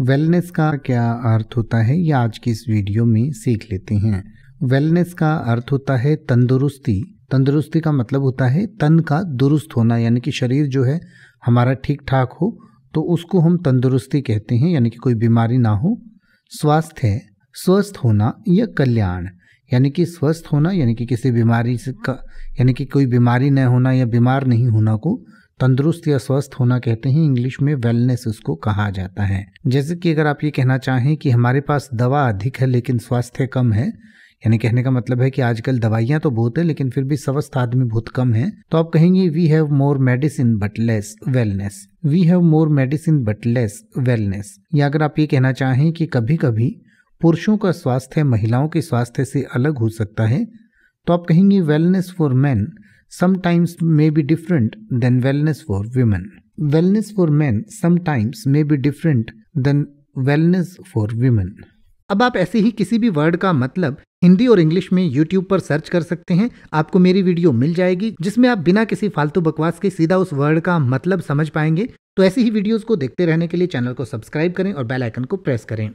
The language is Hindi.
वेलनेस का क्या अर्थ होता है ये आज की इस वीडियो में सीख लेते हैं वेलनेस का अर्थ होता है तंदुरुस्ती तंदुरुस्ती का मतलब होता है तन का दुरुस्त होना यानी कि शरीर जो है हमारा ठीक ठाक हो तो उसको हम तंदुरुस्ती कहते हैं यानी कि कोई बीमारी ना हो स्वास्थ्य स्वस्थ होना या कल्याण यानी कि स्वस्थ होना यानी कि किसी बीमारी से का यानी कि कोई बीमारी न होना या बीमार नहीं होना को तंदुरुस्त या स्वस्थ होना कहते हैं इंग्लिश में वेलनेस उसको कहा जाता है जैसे कि अगर आप ये कहना चाहें कि हमारे पास दवा अधिक है लेकिन स्वास्थ्य कम है यानी कहने का मतलब है कि आजकल दवाइयाँ तो बहुत है लेकिन फिर भी स्वस्थ आदमी बहुत कम है तो आप कहेंगे we have more medicine but less wellness we have more medicine but less wellness या अगर आप ये कहना चाहें कि कभी कभी पुरुषों का स्वास्थ्य महिलाओं के स्वास्थ्य से अलग हो सकता है तो आप कहेंगे wellness for man sometimes may be different than wellness for women. Wellness for men sometimes may be different than wellness for women. अब आप ऐसे ही किसी भी वर्ड का मतलब हिंदी और इंग्लिश में YouTube पर सर्च कर सकते हैं आपको मेरी वीडियो मिल जाएगी जिसमें आप बिना किसी फालतू बकवास के सीधा उस वर्ड का मतलब समझ पाएंगे तो ऐसी ही वीडियोस को देखते रहने के लिए चैनल को सब्सक्राइब करें और बेल आइकन को प्रेस करें